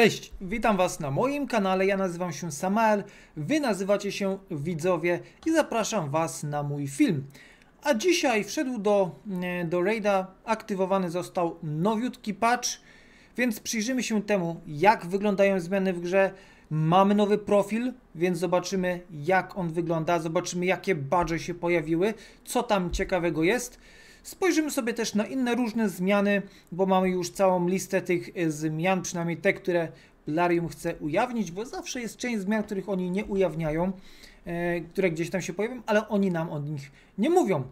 Cześć, witam Was na moim kanale, ja nazywam się Samael, Wy nazywacie się Widzowie i zapraszam Was na mój film. A dzisiaj wszedł do, mm, do Raida, aktywowany został nowiutki patch, więc przyjrzymy się temu, jak wyglądają zmiany w grze. Mamy nowy profil, więc zobaczymy jak on wygląda, zobaczymy jakie badże się pojawiły, co tam ciekawego jest. Spojrzymy sobie też na inne różne zmiany, bo mamy już całą listę tych e, zmian, przynajmniej te, które Larium chce ujawnić, bo zawsze jest część zmian, których oni nie ujawniają, e, które gdzieś tam się pojawią, ale oni nam o nich nie mówią.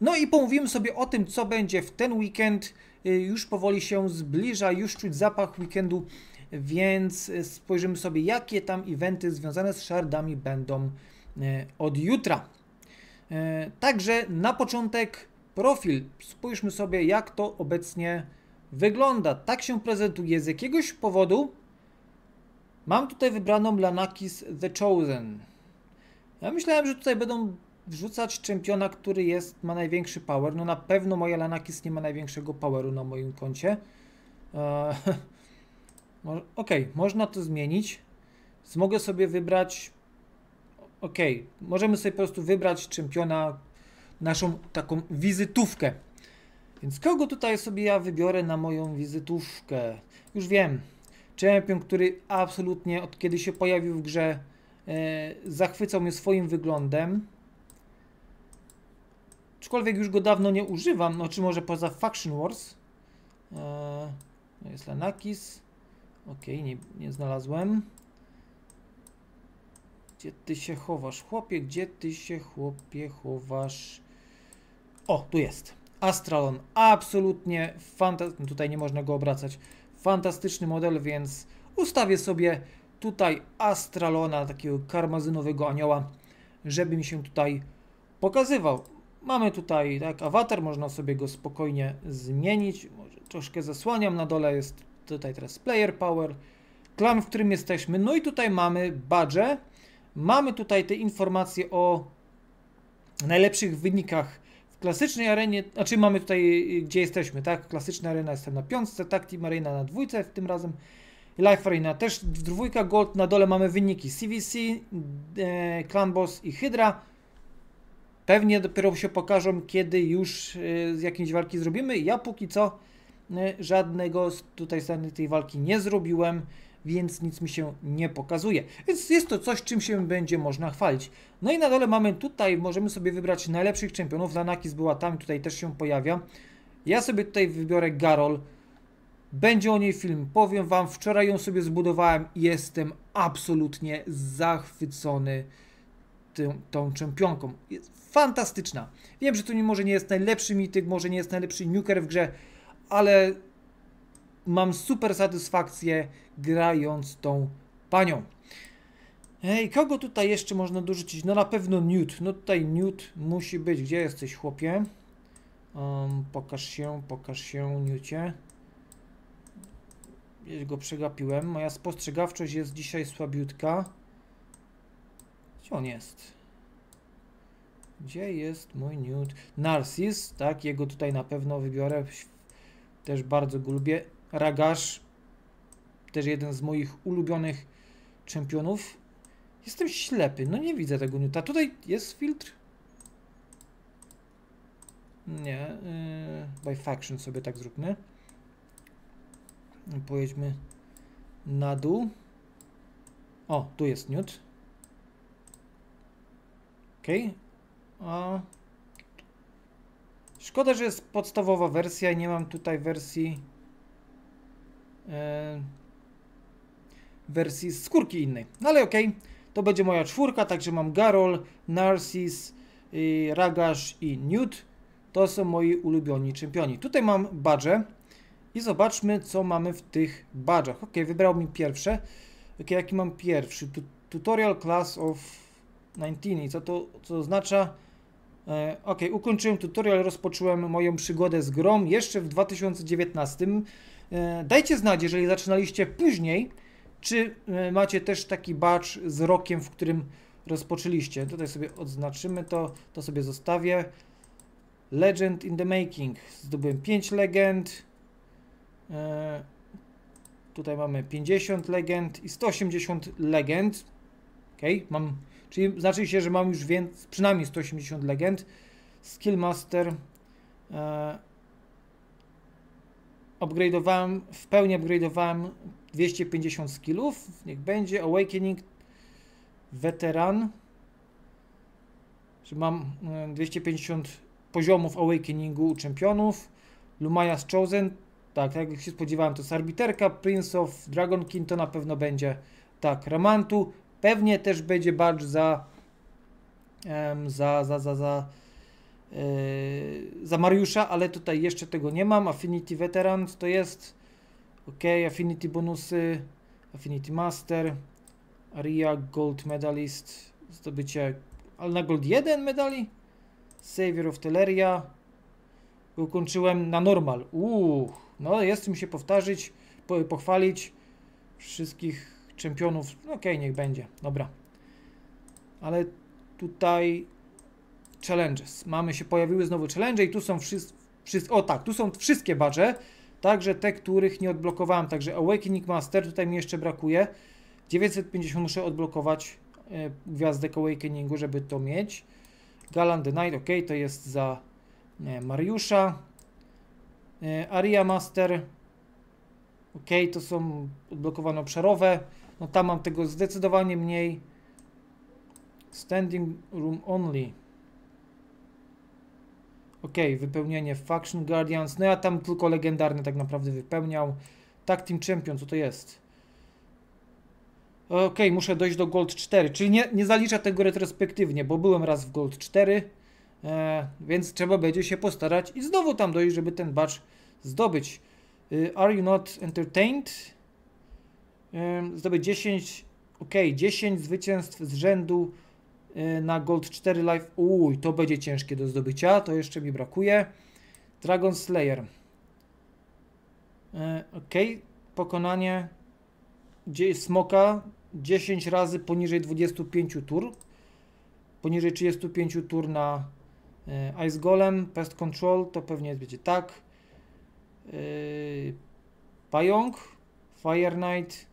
No i pomówimy sobie o tym, co będzie w ten weekend. E, już powoli się zbliża, już czuć zapach weekendu, więc spojrzymy sobie, jakie tam eventy związane z shardami będą od jutra. Także na początek profil. Spójrzmy sobie, jak to obecnie wygląda. Tak się prezentuje z jakiegoś powodu. Mam tutaj wybraną Lanakis The Chosen. Ja myślałem, że tutaj będą wrzucać czempiona, który jest, ma największy power. No na pewno moja Lanakis nie ma największego poweru na moim koncie. Eee, ok, można to zmienić. Mogę sobie wybrać. Ok, możemy sobie po prostu wybrać czempiona, naszą taką wizytówkę. Więc kogo tutaj sobie ja wybiorę na moją wizytówkę? Już wiem. Champion, który absolutnie od kiedy się pojawił w grze e, zachwycał mnie swoim wyglądem. Aczkolwiek już go dawno nie używam, no czy może poza Faction Wars. E, no jest Lanakis. Ok, nie, nie znalazłem. Gdzie ty się chowasz, chłopie? Gdzie ty się, chłopie, chowasz? O, tu jest. Astralon. Absolutnie fantastyczny. Tutaj nie można go obracać. Fantastyczny model, więc ustawię sobie tutaj Astralona, takiego karmazynowego anioła, żeby mi się tutaj pokazywał. Mamy tutaj tak awatar, można sobie go spokojnie zmienić. Może troszkę zasłaniam, na dole jest tutaj teraz player power, klan, w którym jesteśmy. No i tutaj mamy badge. Mamy tutaj te informacje o najlepszych wynikach klasycznej arenie, znaczy mamy tutaj, y, gdzie jesteśmy, tak? Klasyczna arena jestem na piątce, tak? Team Arena na dwójce tym razem. Life Arena też w dwójka Gold, na dole mamy wyniki CVC, e, Clan Boss i Hydra. Pewnie dopiero się pokażą, kiedy już e, z jakiejś walki zrobimy. Ja póki co e, żadnego z tutaj tej walki nie zrobiłem więc nic mi się nie pokazuje. Więc jest to coś, czym się będzie można chwalić. No i na dole mamy tutaj, możemy sobie wybrać najlepszych czempionów. Lanakis była tam, tutaj też się pojawia. Ja sobie tutaj wybiorę Garol. Będzie o niej film, powiem Wam, wczoraj ją sobie zbudowałem i jestem absolutnie zachwycony tą, tą czempionką. Jest fantastyczna. Wiem, że to nie, może nie jest najlepszy mityk, może nie jest najlepszy nuker w grze, ale mam super satysfakcję grając tą panią. Ej, kogo tutaj jeszcze można dorzucić? No na pewno Newt. No tutaj Newt musi być. Gdzie jesteś, chłopie? Um, pokaż się, pokaż się, Newcie. Gdzieś go przegapiłem. Moja spostrzegawczość jest dzisiaj słabiutka. Gdzie on jest? Gdzie jest mój Newt? Narcis, tak? Jego tutaj na pewno wybiorę. Też bardzo go lubię. Ragasz, też jeden z moich ulubionych czempionów. Jestem ślepy, no nie widzę tego Newta. Tutaj jest filtr? Nie, yy, by faction sobie tak zróbmy. Pojedźmy na dół. O, tu jest Newt. Ok. A... Szkoda, że jest podstawowa wersja i nie mam tutaj wersji E, wersji skórki innej. No ale okej, okay. to będzie moja czwórka, także mam Garol, Narcis, y, Ragash i Newt. To są moi ulubioni czempioni. Tutaj mam badże i zobaczmy, co mamy w tych badżach. Ok, wybrał mi pierwsze. Ok, jaki mam pierwszy? Tu tutorial Class of 19. I co to, co oznacza? E, ok, ukończyłem tutorial, rozpocząłem moją przygodę z grom jeszcze w 2019 E, dajcie znać, jeżeli zaczynaliście później, czy e, macie też taki batch z rokiem, w którym rozpoczęliście. Tutaj sobie odznaczymy to, to sobie zostawię. Legend in the making. Zdobyłem 5 legend. E, tutaj mamy 50 legend i 180 legend. Ok, mam, czyli znaczy się, że mam już więc, przynajmniej 180 legend. Skillmaster. E, upgrade'owałem, w pełni upgrade'owałem 250 skillów, niech będzie Awakening Veteran, czy mam 250 e, poziomów Awakeningu czempionów, Lumaya's Chosen, tak, tak jak się spodziewałem, to jest Arbiterka, Prince of Dragon King to na pewno będzie, tak, Ramantu, pewnie też będzie badge za, em, za, za, za, za E, za Mariusza, ale tutaj jeszcze tego nie mam. Affinity Veteran to jest. Ok, Affinity bonusy, Affinity Master, Aria Gold Medalist, zdobycie, ale na Gold 1 medali, Savior of Teleria, ukończyłem na normal. Uuu, no jest mi się powtarzyć, po, pochwalić wszystkich czempionów. Okej, okay, niech będzie, dobra. Ale tutaj challenges. Mamy się, pojawiły znowu challenge i tu są wszystkie, wszy o tak, tu są wszystkie badże, także te, których nie odblokowałem, także Awakening Master, tutaj mi jeszcze brakuje. 950 muszę odblokować e, gwiazdek Awakeningu, żeby to mieć. Galand the Night, ok, to jest za e, Mariusza. E, Aria Master, ok, to są odblokowane obszarowe. No tam mam tego zdecydowanie mniej. Standing Room Only. Ok, wypełnienie Faction Guardians. No ja tam tylko legendarny tak naprawdę wypełniał. Tak Team Champion, co to jest? Ok, muszę dojść do Gold 4, czyli nie, nie zaliczę tego retrospektywnie, bo byłem raz w Gold 4, e, więc trzeba będzie się postarać i znowu tam dojść, żeby ten badge zdobyć. E, are you not entertained? E, zdobyć 10, ok, 10 zwycięstw z rzędu Y, na Gold 4 Life. Uj, to będzie ciężkie do zdobycia, to jeszcze mi brakuje. Dragon Slayer. Y, ok, pokonanie smoka 10 razy poniżej 25 tur. Poniżej 35 tur na y, Ice Golem, Pest Control, to pewnie będzie tak. Pająk, Fire Knight,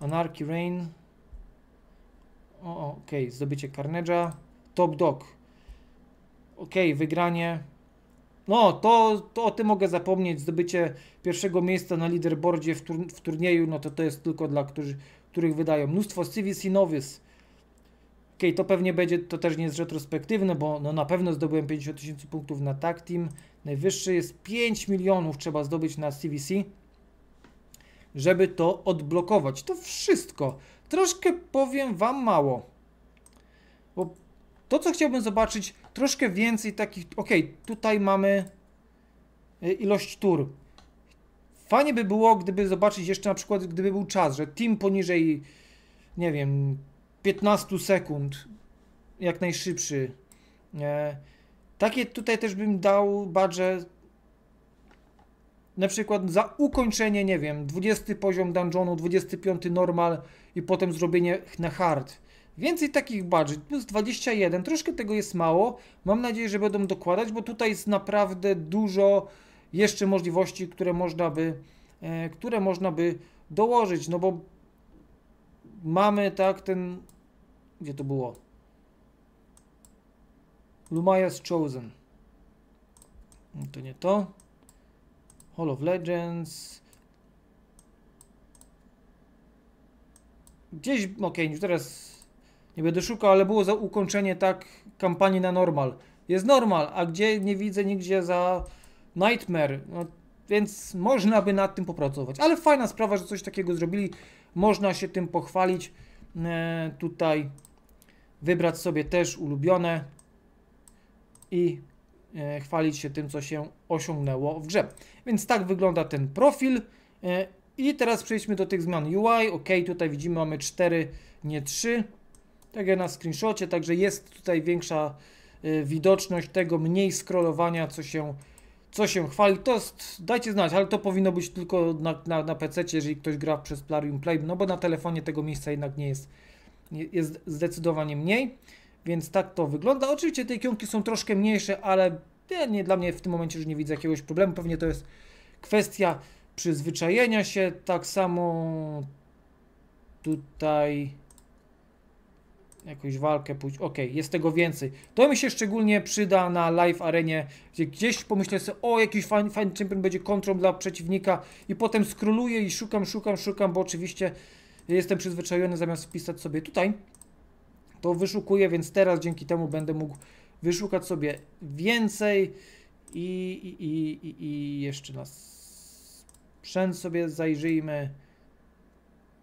Anarchy Rain, o, okej, okay. zdobycie Carnage'a. Top Dog. Okej, okay, wygranie. No, to, to o tym mogę zapomnieć. Zdobycie pierwszego miejsca na leaderboardzie w, tur w turnieju, no to to jest tylko dla którzy, których wydają. Mnóstwo Civis i novis. Okej, okay, to pewnie będzie, to też nie jest retrospektywne, bo no na pewno zdobyłem 50 tysięcy punktów na Tag Team. Najwyższy jest 5 milionów trzeba zdobyć na CVC, żeby to odblokować. To wszystko troszkę powiem Wam mało. Bo to, co chciałbym zobaczyć, troszkę więcej takich... ok, tutaj mamy y, ilość tur. Fajnie by było, gdyby zobaczyć jeszcze na przykład, gdyby był czas, że team poniżej, nie wiem, 15 sekund, jak najszybszy. E, takie tutaj też bym dał badże na przykład za ukończenie, nie wiem, 20 poziom dungeonu, 25 normal i potem zrobienie na hard. Więcej takich budget, plus 21, troszkę tego jest mało. Mam nadzieję, że będą dokładać, bo tutaj jest naprawdę dużo jeszcze możliwości, które można by, e, które można by dołożyć, no bo mamy tak ten, gdzie to było? Lumaya's Chosen. No to nie to. Hall of Legends. Gdzieś, okej, okay, teraz nie będę szukał, ale było za ukończenie tak kampanii na normal. Jest normal, a gdzie nie widzę nigdzie za nightmare. No, więc można by nad tym popracować. Ale fajna sprawa, że coś takiego zrobili. Można się tym pochwalić. E, tutaj wybrać sobie też ulubione i E, chwalić się tym, co się osiągnęło w grze. Więc tak wygląda ten profil. E, I teraz przejdźmy do tych zmian UI. Ok, tutaj widzimy, mamy 4, nie 3. Tak jak na screenshocie, także jest tutaj większa e, widoczność tego, mniej scrollowania, co się, co się chwali. To jest, dajcie znać, ale to powinno być tylko na, na, na PC, jeżeli ktoś gra przez Plarium Play, no bo na telefonie tego miejsca jednak nie jest, jest zdecydowanie mniej. Więc tak to wygląda. Oczywiście te ikonki są troszkę mniejsze, ale ja nie, dla mnie w tym momencie już nie widzę jakiegoś problemu. Pewnie to jest kwestia przyzwyczajenia się. Tak samo tutaj jakąś walkę pójść. Ok, jest tego więcej. To mi się szczególnie przyda na live arenie, gdzie gdzieś pomyślę sobie, o jakiś fajny, fajny champion będzie kontrą dla przeciwnika i potem skroluję i szukam, szukam, szukam, bo oczywiście jestem przyzwyczajony zamiast wpisać sobie tutaj to wyszukuję, więc teraz dzięki temu będę mógł wyszukać sobie więcej i, i, i, i jeszcze na sprzęt sobie zajrzyjmy.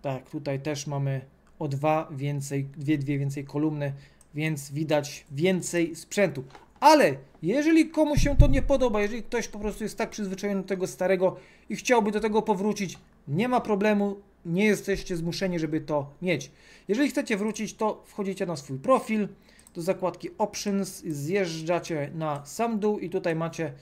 Tak, tutaj też mamy o dwa więcej, dwie, dwie więcej kolumny, więc widać więcej sprzętu. Ale jeżeli komuś się to nie podoba, jeżeli ktoś po prostu jest tak przyzwyczajony do tego starego i chciałby do tego powrócić, nie ma problemu, nie jesteście zmuszeni, żeby to mieć. Jeżeli chcecie wrócić, to wchodzicie na swój profil, do zakładki Options, zjeżdżacie na sam dół i tutaj macie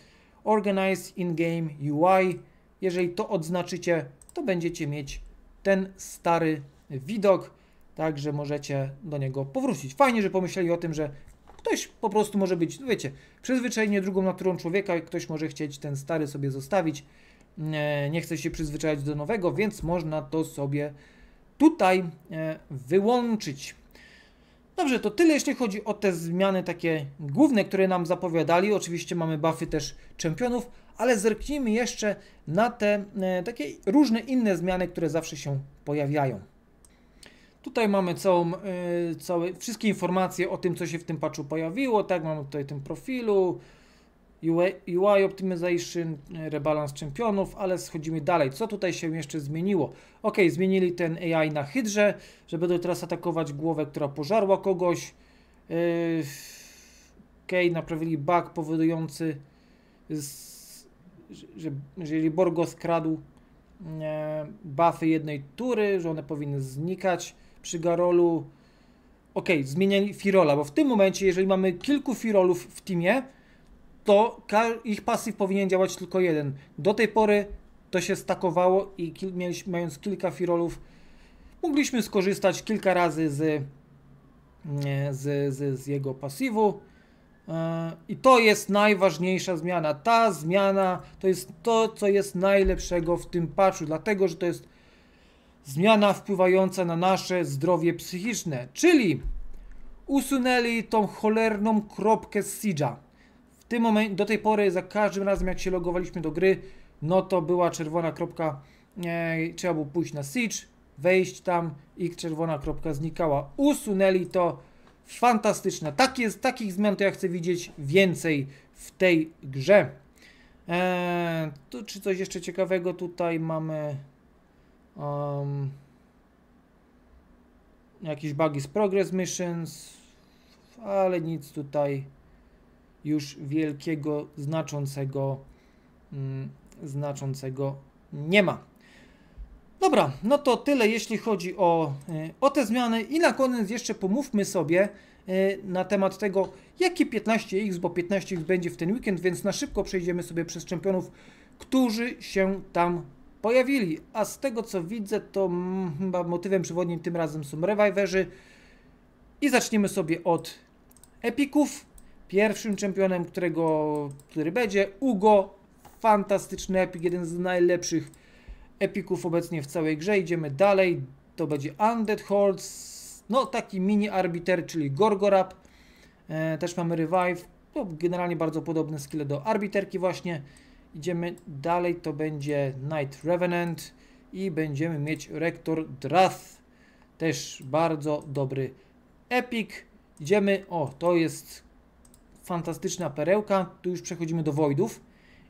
Organize in-game UI. Jeżeli to odznaczycie, to będziecie mieć ten stary widok, także możecie do niego powrócić. Fajnie, że pomyśleli o tym, że ktoś po prostu może być, no wiecie, przyzwyczajenie drugą naturą człowieka i ktoś może chcieć ten stary sobie zostawić. E, nie chce się przyzwyczajać do nowego, więc można to sobie tutaj e, wyłączyć. Dobrze, to tyle jeśli chodzi o te zmiany takie główne, które nam zapowiadali. Oczywiście mamy buffy też czempionów, ale zerknijmy jeszcze na te e, takie różne inne zmiany, które zawsze się pojawiają. Tutaj mamy całą, całe, wszystkie informacje o tym, co się w tym patchu pojawiło. Tak, mamy tutaj ten profilu, UI Optimization, e, rebalance czempionów, ale schodzimy dalej. Co tutaj się jeszcze zmieniło? Ok, zmienili ten AI na hydrze, że będą teraz atakować głowę, która pożarła kogoś. E, ok, naprawili bug powodujący, że jeżeli Borgo skradł e, buffy jednej tury, że one powinny znikać przy Garolu. Ok, zmieniali Firola, bo w tym momencie, jeżeli mamy kilku Firolów w teamie, to ich pasyw powinien działać tylko jeden. Do tej pory to się stakowało i mieliśmy mając kilka firolów mogliśmy skorzystać kilka razy z, z, z, z jego pasywu. E, I to jest najważniejsza zmiana. Ta zmiana to jest to, co jest najlepszego w tym patchu, dlatego że to jest zmiana wpływająca na nasze zdrowie psychiczne. Czyli usunęli tą cholerną kropkę z Siege'a tym momencie, do tej pory za każdym razem jak się logowaliśmy do gry, no to była czerwona kropka, e, trzeba było pójść na Siege, wejść tam i czerwona kropka znikała. Usunęli to, fantastyczne. Tak jest, takich zmian to ja chcę widzieć więcej w tej grze. E, tu, czy coś jeszcze ciekawego tutaj mamy? Um, jakieś bugi z Progress Missions, ale nic tutaj już wielkiego, znaczącego, mm, znaczącego nie ma. Dobra, no to tyle jeśli chodzi o, e, o te zmiany i na koniec jeszcze pomówmy sobie e, na temat tego, jakie 15X, bo 15X będzie w ten weekend, więc na szybko przejdziemy sobie przez czempionów, którzy się tam pojawili. A z tego co widzę, to chyba motywem przewodnim tym razem są Rewajwerzy. I zaczniemy sobie od Epików. Pierwszym czempionem, którego, który będzie Ugo, fantastyczny epik, jeden z najlepszych epików obecnie w całej grze. Idziemy dalej, to będzie Undead Hordes, no taki mini arbiter, czyli Gorgorap. E, też mamy Revive, to no, generalnie bardzo podobne skille do arbiterki właśnie. Idziemy dalej, to będzie Night Revenant i będziemy mieć Rektor Drath. Też bardzo dobry epik. Idziemy, o to jest fantastyczna perełka. Tu już przechodzimy do Voidów.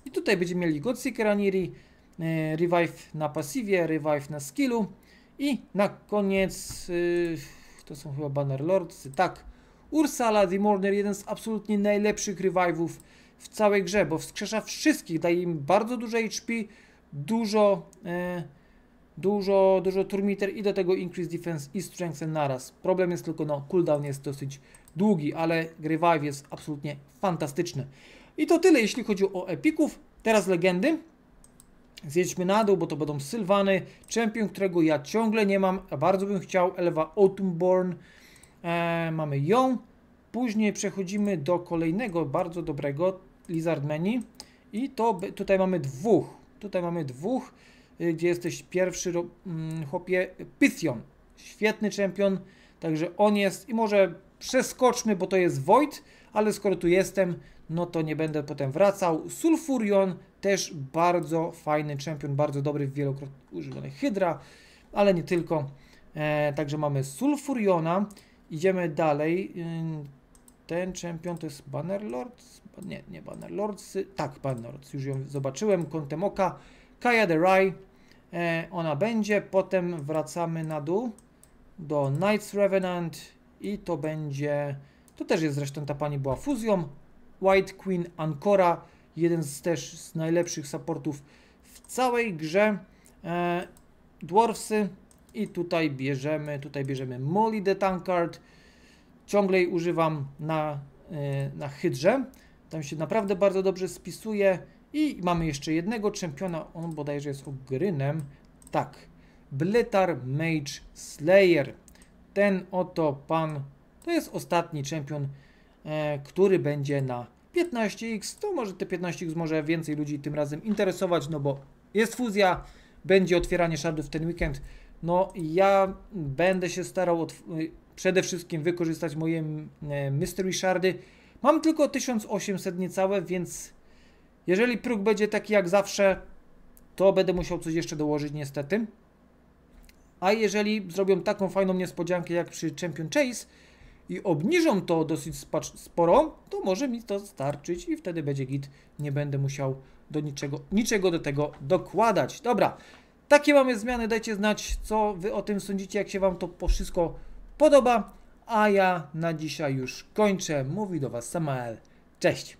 I tutaj będziemy mieli Godseeker Aniri, e, Revive na pasywie, Revive na skillu. I na koniec, e, to są chyba Banner Lords, tak, Ursala The Morner, jeden z absolutnie najlepszych rewajwów w całej grze, bo wskrzesza wszystkich, daje im bardzo dużo HP, dużo, e, dużo, dużo turmiter i do tego Increase Defense i Strength naraz. Problem jest tylko, no, cooldown jest dosyć długi, ale gry jest absolutnie fantastyczny. I to tyle, jeśli chodzi o epików. Teraz legendy. Zjedźmy na dół, bo to będą Sylwany, Champion, którego ja ciągle nie mam, bardzo bym chciał, Elva Autumnborn, eee, mamy ją. Później przechodzimy do kolejnego bardzo dobrego Menu. i to tutaj mamy dwóch, tutaj mamy dwóch, y, gdzie jesteś pierwszy mm, chłopie, Pythion, świetny champion, także on jest i może przeskoczmy, bo to jest void, ale skoro tu jestem, no to nie będę potem wracał. Sulfurion też bardzo fajny champion, bardzo dobry w wielokrotnie używany. Hydra, ale nie tylko. E, także mamy Sulfuriona. Idziemy dalej. Y, ten champion to jest Bannerlords? Nie, nie Bannerlords. Tak, Bannerlords. Już ją zobaczyłem kątem oka. Kaya the Rai. E, ona będzie. Potem wracamy na dół do Knights Revenant i to będzie... To też jest zresztą ta pani była fuzją. White Queen Ancora. Jeden z też z najlepszych supportów w całej grze. E, Dwarfsy. I tutaj bierzemy, tutaj bierzemy Molly the Tankard. Ciągle jej używam na, e, na hydrze. Tam się naprawdę bardzo dobrze spisuje. I mamy jeszcze jednego czempiona. On bodajże jest ogrynem. Tak. Bletar Mage Slayer ten oto pan to jest ostatni czempion, e, który będzie na 15x. To może te 15x może więcej ludzi tym razem interesować, no bo jest fuzja, będzie otwieranie szardów w ten weekend. No ja będę się starał od, y, przede wszystkim wykorzystać moje mystery e, shardy. Mam tylko 1800 niecałe, więc jeżeli próg będzie taki jak zawsze, to będę musiał coś jeszcze dołożyć niestety. A jeżeli zrobią taką fajną niespodziankę jak przy Champion Chase i obniżą to dosyć sporo, to może mi to starczyć i wtedy będzie git. Nie będę musiał do niczego, niczego do tego dokładać. Dobra, takie mamy zmiany. Dajcie znać, co Wy o tym sądzicie, jak się Wam to wszystko podoba. A ja na dzisiaj już kończę. Mówi do Was Samael. Cześć!